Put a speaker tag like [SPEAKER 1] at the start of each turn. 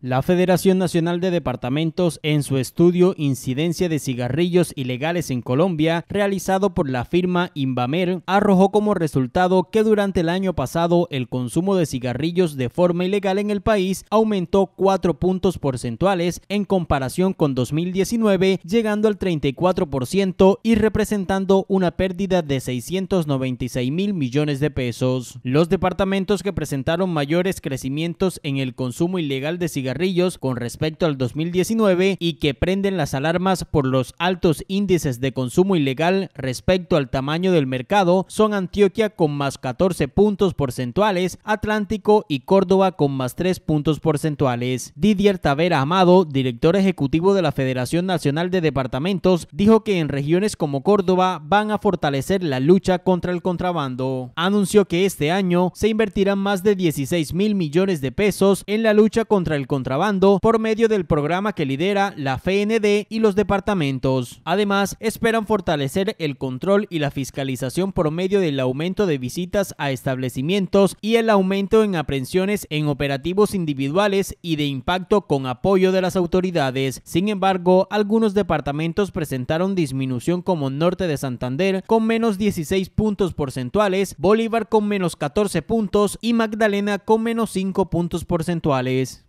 [SPEAKER 1] La Federación Nacional de Departamentos, en su estudio Incidencia de Cigarrillos Ilegales en Colombia, realizado por la firma Invamer, arrojó como resultado que durante el año pasado el consumo de cigarrillos de forma ilegal en el país aumentó 4 puntos porcentuales en comparación con 2019, llegando al 34% y representando una pérdida de 696 mil millones de pesos. Los departamentos que presentaron mayores crecimientos en el consumo ilegal de cigarrillos con respecto al 2019 y que prenden las alarmas por los altos índices de consumo ilegal respecto al tamaño del mercado son Antioquia con más 14 puntos porcentuales, Atlántico y Córdoba con más 3 puntos porcentuales. Didier Tavera Amado, director ejecutivo de la Federación Nacional de Departamentos, dijo que en regiones como Córdoba van a fortalecer la lucha contra el contrabando. Anunció que este año se invertirán más de 16 mil millones de pesos en la lucha contra el contrabando por medio del programa que lidera la FND y los departamentos. Además, esperan fortalecer el control y la fiscalización por medio del aumento de visitas a establecimientos y el aumento en aprehensiones en operativos individuales y de impacto con apoyo de las autoridades. Sin embargo, algunos departamentos presentaron disminución como Norte de Santander con menos 16 puntos porcentuales, Bolívar con menos 14 puntos y Magdalena con menos 5 puntos porcentuales.